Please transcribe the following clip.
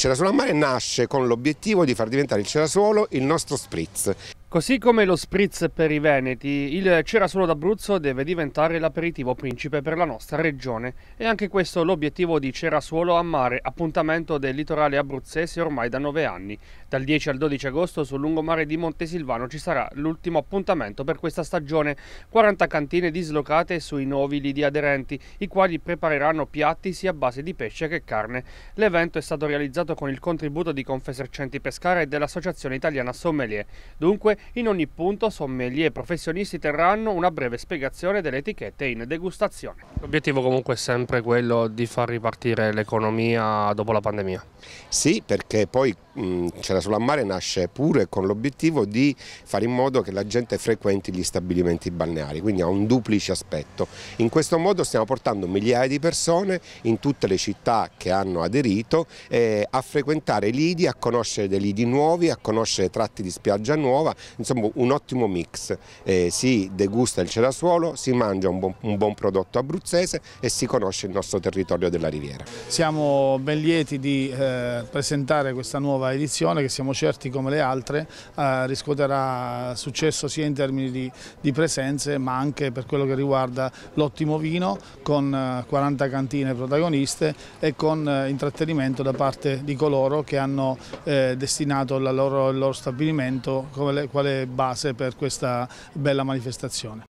Cerasuolo a Mare nasce con l'obiettivo di far diventare il Cerasuolo il nostro spritz Così come lo spritz per i veneti, il cerasolo d'Abruzzo deve diventare l'aperitivo principe per la nostra regione. E anche questo l'obiettivo di Cerasuolo a mare, appuntamento del litorale abruzzese ormai da nove anni. Dal 10 al 12 agosto sul lungomare di Montesilvano ci sarà l'ultimo appuntamento per questa stagione. 40 cantine dislocate sui novili di aderenti, i quali prepareranno piatti sia a base di pesce che carne. L'evento è stato realizzato con il contributo di Confesercenti Pescara e dell'Associazione Italiana Sommelier. Dunque in ogni punto sommelier e professionisti terranno una breve spiegazione delle etichette in degustazione. L'obiettivo comunque è sempre quello di far ripartire l'economia dopo la pandemia. Sì, perché poi Mm, Cena sulla Mare nasce pure con l'obiettivo di fare in modo che la gente frequenti gli stabilimenti balneari, quindi ha un duplice aspetto. In questo modo stiamo portando migliaia di persone in tutte le città che hanno aderito eh, a frequentare lidi, a conoscere dei lidi nuovi, a conoscere tratti di spiaggia nuova, insomma un ottimo mix. Eh, si degusta il cerasuolo, si mangia un buon, un buon prodotto abruzzese e si conosce il nostro territorio della riviera. Siamo ben lieti di eh, presentare questa nuova edizione che siamo certi come le altre eh, riscuoterà successo sia in termini di, di, presenze ma anche per quello che riguarda l'ottimo vino con 40 eh, cantine protagoniste e con eh, intrattenimento da parte di coloro che hanno eh, destinato loro, il loro stabilimento quale, quale base per questa bella manifestazione.